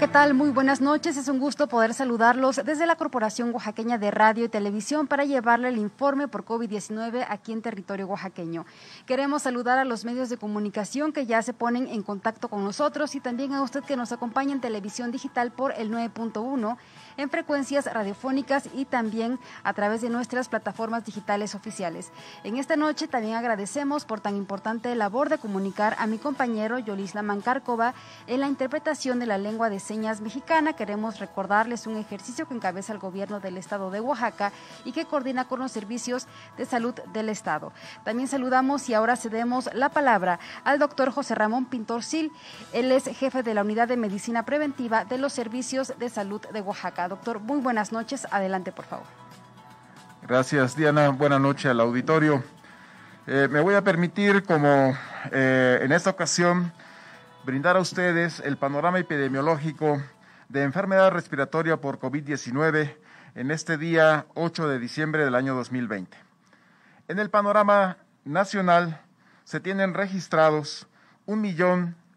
¿qué tal? Muy buenas noches. Es un gusto poder saludarlos desde la Corporación Oaxaqueña de Radio y Televisión para llevarle el informe por COVID-19 aquí en territorio oaxaqueño. Queremos saludar a los medios de comunicación que ya se ponen en contacto con nosotros y también a usted que nos acompaña en televisión digital por el 9.1 en frecuencias radiofónicas y también a través de nuestras plataformas digitales oficiales. En esta noche también agradecemos por tan importante labor de comunicar a mi compañero Yolisla Lamancárcova en la interpretación de la lengua de señas mexicana. Queremos recordarles un ejercicio que encabeza el gobierno del estado de Oaxaca y que coordina con los servicios de salud del estado. También saludamos y ahora cedemos la palabra al doctor José Ramón Pintor Sil. Él es jefe de la unidad de medicina preventiva de los servicios de salud de Oaxaca. Doctor, muy buenas noches. Adelante, por favor. Gracias, Diana. Buenas noches al auditorio. Eh, me voy a permitir, como eh, en esta ocasión, brindar a ustedes el panorama epidemiológico de enfermedad respiratoria por COVID-19 en este día 8 de diciembre del año 2020. En el panorama nacional se tienen registrados un millón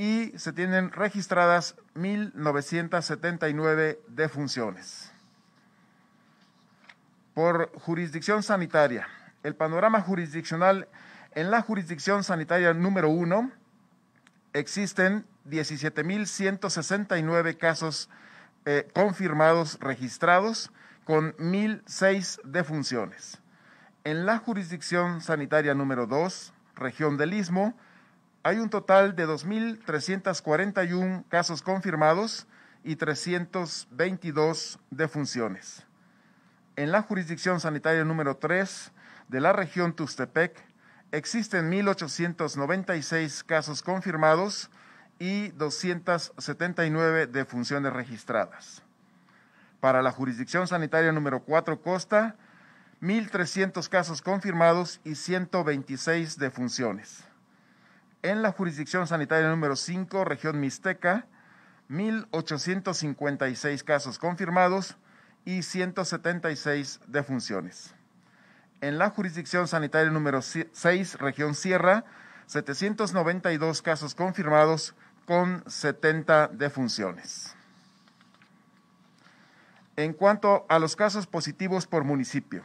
y se tienen registradas 1.979 defunciones. Por jurisdicción sanitaria, el panorama jurisdiccional en la jurisdicción sanitaria número uno, existen 17.169 casos eh, confirmados registrados con 1.006 defunciones. En la jurisdicción sanitaria número 2, región del Istmo, hay un total de 2.341 casos confirmados y 322 defunciones. En la jurisdicción sanitaria número 3 de la región Tustepec existen 1.896 casos confirmados y 279 defunciones registradas. Para la jurisdicción sanitaria número 4 Costa, 1.300 casos confirmados y 126 defunciones en la jurisdicción sanitaria número 5, región Mixteca, 1.856 casos confirmados y 176 defunciones. En la jurisdicción sanitaria número 6, región Sierra, 792 casos confirmados con 70 defunciones. En cuanto a los casos positivos por municipio,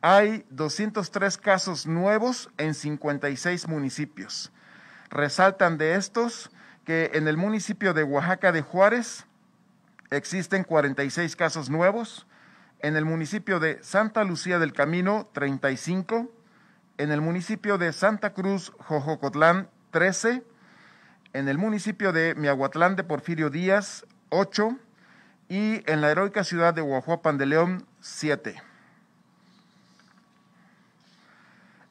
hay 203 casos nuevos en 56 municipios Resaltan de estos que en el municipio de Oaxaca de Juárez existen 46 casos nuevos, en el municipio de Santa Lucía del Camino 35, en el municipio de Santa Cruz Jojocotlán 13, en el municipio de Miahuatlán de Porfirio Díaz 8 y en la heroica ciudad de Oaxaca, de León 7.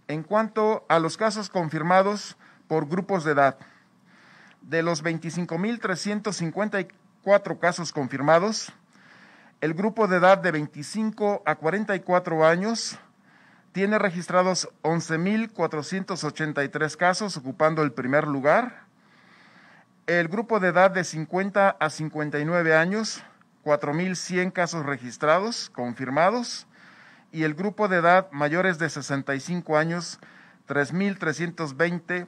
En cuanto a los casos confirmados, por grupos de edad. De los 25.354 casos confirmados, el grupo de edad de 25 a 44 años tiene registrados 11.483 casos, ocupando el primer lugar. El grupo de edad de 50 a 59 años, 4.100 casos registrados, confirmados. Y el grupo de edad mayores de 65 años, 3.320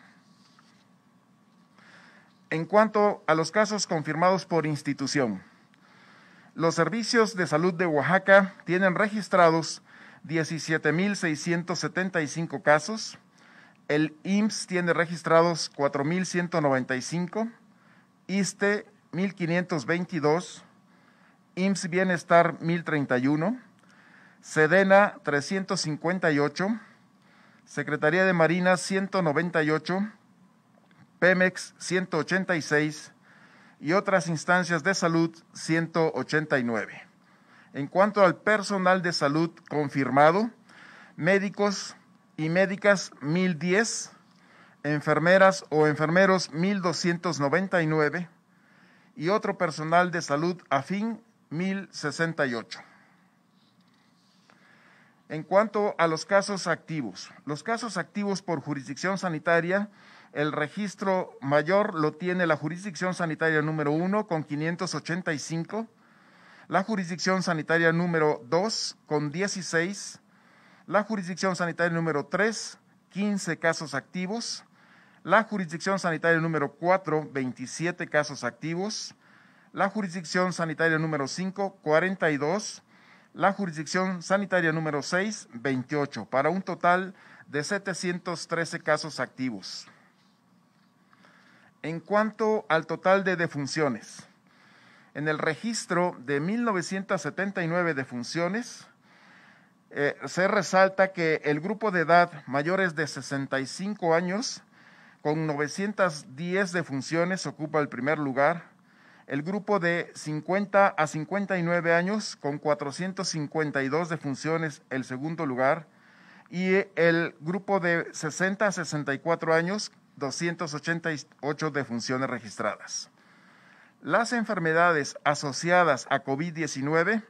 En cuanto a los casos confirmados por institución, los servicios de salud de Oaxaca tienen registrados 17.675 casos, el IMSS tiene registrados 4.195, ISTE 1.522, IMSS Bienestar 1.031, Sedena 358, Secretaría de Marina 198, Pemex 186 y otras instancias de salud 189. En cuanto al personal de salud confirmado, médicos y médicas 1010, enfermeras o enfermeros 1299 y otro personal de salud afín 1068. En cuanto a los casos activos, los casos activos por jurisdicción sanitaria el registro mayor lo tiene la jurisdicción sanitaria número 1 con 585, la jurisdicción sanitaria número 2 con 16, la jurisdicción sanitaria número 3, 15 casos activos, la jurisdicción sanitaria número 4, 27 casos activos, la jurisdicción sanitaria número 5, 42, la jurisdicción sanitaria número 6, 28, para un total de 713 casos activos. En cuanto al total de defunciones, en el registro de 1979 defunciones, eh, se resalta que el grupo de edad mayores de 65 años, con 910 defunciones, ocupa el primer lugar. El grupo de 50 a 59 años, con 452 defunciones, el segundo lugar. Y el grupo de 60 a 64 años, 288 defunciones registradas. Las enfermedades asociadas a COVID-19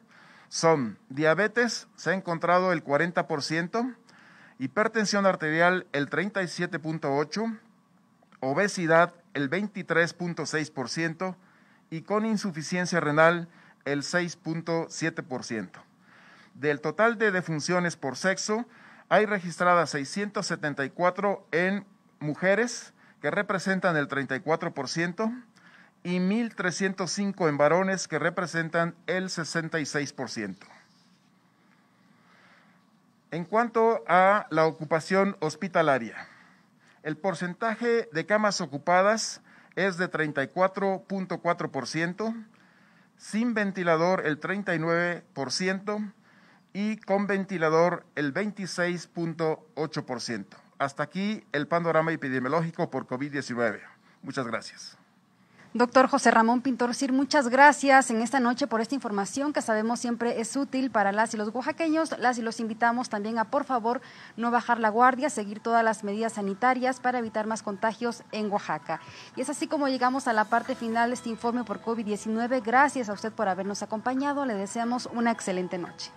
son diabetes, se ha encontrado el 40%, hipertensión arterial el 37.8%, obesidad el 23.6% y con insuficiencia renal el 6.7%. Del total de defunciones por sexo, hay registradas 674 en mujeres, que representan el 34%, y 1.305 en varones, que representan el 66%. En cuanto a la ocupación hospitalaria, el porcentaje de camas ocupadas es de 34.4%, sin ventilador el 39% y con ventilador el 26.8%. Hasta aquí el panorama epidemiológico por COVID-19. Muchas gracias. Doctor José Ramón Pintorcir, muchas gracias en esta noche por esta información que sabemos siempre es útil para las y los oaxaqueños. Las y los invitamos también a, por favor, no bajar la guardia, seguir todas las medidas sanitarias para evitar más contagios en Oaxaca. Y es así como llegamos a la parte final de este informe por COVID-19. Gracias a usted por habernos acompañado. Le deseamos una excelente noche.